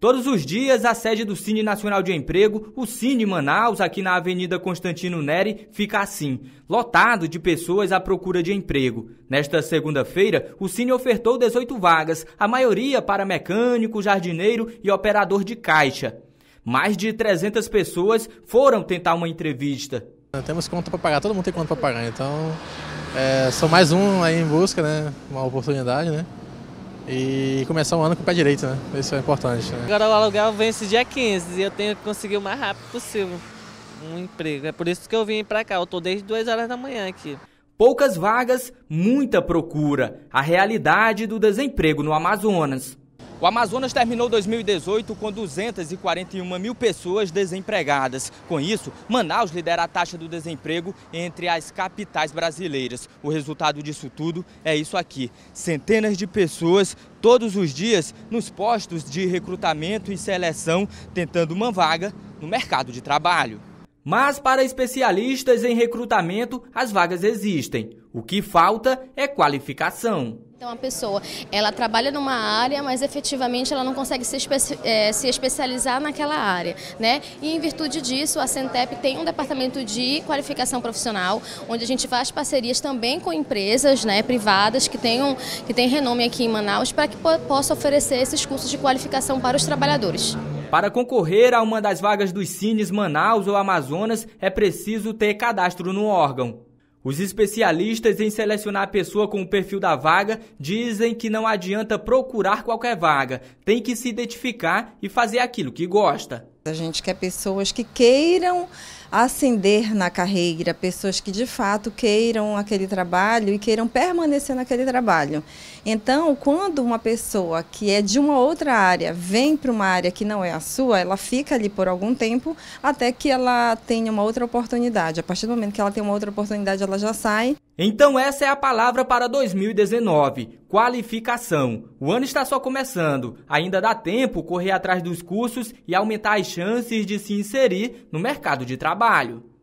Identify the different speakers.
Speaker 1: Todos os dias, a sede do Cine Nacional de Emprego, o Cine Manaus, aqui na Avenida Constantino Neri, fica assim, lotado de pessoas à procura de emprego. Nesta segunda-feira, o Cine ofertou 18 vagas, a maioria para mecânico, jardineiro e operador de caixa. Mais de 300 pessoas foram tentar uma entrevista. Temos conta para pagar, todo mundo tem conta para pagar, então é, sou mais um aí em busca, né? Uma oportunidade, né? e começar um ano com o pé direito, né? Isso é importante. Né? Agora o aluguel vence dia 15 e eu tenho que conseguir o mais rápido possível um emprego. É por isso que eu vim para cá. Eu tô desde 2 horas da manhã aqui. Poucas vagas, muita procura. A realidade do desemprego no Amazonas. O Amazonas terminou 2018 com 241 mil pessoas desempregadas. Com isso, Manaus lidera a taxa do desemprego entre as capitais brasileiras. O resultado disso tudo é isso aqui: centenas de pessoas todos os dias nos postos de recrutamento e seleção tentando uma vaga no mercado de trabalho. Mas para especialistas em recrutamento, as vagas existem. O que falta é qualificação.
Speaker 2: Então, a pessoa, ela trabalha numa área, mas efetivamente ela não consegue se, especi eh, se, especializar naquela área, né? E em virtude disso, a Centep tem um departamento de qualificação profissional, onde a gente faz parcerias também com empresas né, privadas que tenham, que têm renome aqui em Manaus, para que po possa oferecer esses cursos de qualificação para os trabalhadores.
Speaker 1: Para concorrer a uma das vagas dos Cines Manaus ou Amazonas, é preciso ter cadastro no órgão. Os especialistas em selecionar a pessoa com o perfil da vaga dizem que não adianta procurar qualquer vaga, tem que se identificar e fazer aquilo que gosta.
Speaker 3: A gente quer pessoas que queiram ascender na carreira, pessoas que de fato queiram aquele trabalho e queiram permanecer naquele trabalho. Então, quando uma pessoa que é de uma outra área vem para uma área que não é a sua, ela fica ali por algum tempo até que ela tenha uma outra oportunidade. A partir do momento que ela tem uma outra oportunidade, ela já sai.
Speaker 1: Então, essa é a palavra para 2019. Qualificação. O ano está só começando. Ainda dá tempo correr atrás dos cursos e aumentar as chances de se inserir no mercado de trabalho.